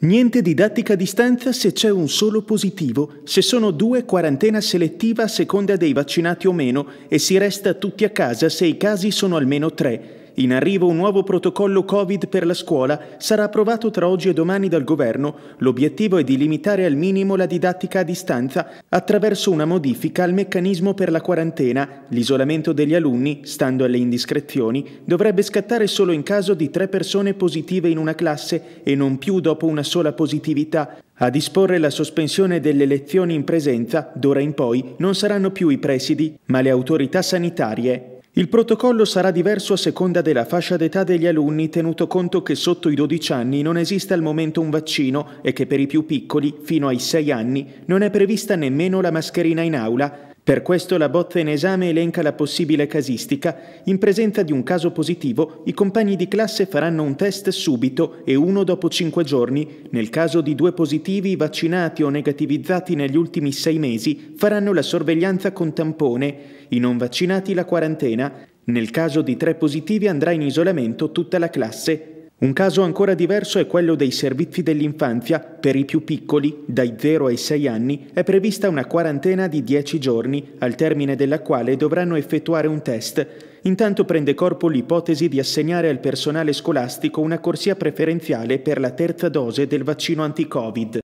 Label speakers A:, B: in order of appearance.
A: Niente didattica a distanza se c'è un solo positivo, se sono due quarantena selettiva a seconda dei vaccinati o meno e si resta tutti a casa se i casi sono almeno tre in arrivo un nuovo protocollo Covid per la scuola sarà approvato tra oggi e domani dal governo. L'obiettivo è di limitare al minimo la didattica a distanza attraverso una modifica al meccanismo per la quarantena. L'isolamento degli alunni, stando alle indiscrezioni, dovrebbe scattare solo in caso di tre persone positive in una classe e non più dopo una sola positività. A disporre la sospensione delle lezioni in presenza, d'ora in poi, non saranno più i presidi, ma le autorità sanitarie il protocollo sarà diverso a seconda della fascia d'età degli alunni, tenuto conto che sotto i 12 anni non esiste al momento un vaccino e che per i più piccoli, fino ai 6 anni, non è prevista nemmeno la mascherina in aula per questo la bozza in esame elenca la possibile casistica. In presenza di un caso positivo, i compagni di classe faranno un test subito e uno dopo cinque giorni. Nel caso di due positivi vaccinati o negativizzati negli ultimi sei mesi, faranno la sorveglianza con tampone. I non vaccinati la quarantena. Nel caso di tre positivi andrà in isolamento tutta la classe un caso ancora diverso è quello dei servizi dell'infanzia. Per i più piccoli, dai 0 ai 6 anni, è prevista una quarantena di 10 giorni, al termine della quale dovranno effettuare un test. Intanto prende corpo l'ipotesi di assegnare al personale scolastico una corsia preferenziale per la terza dose del vaccino anti-Covid.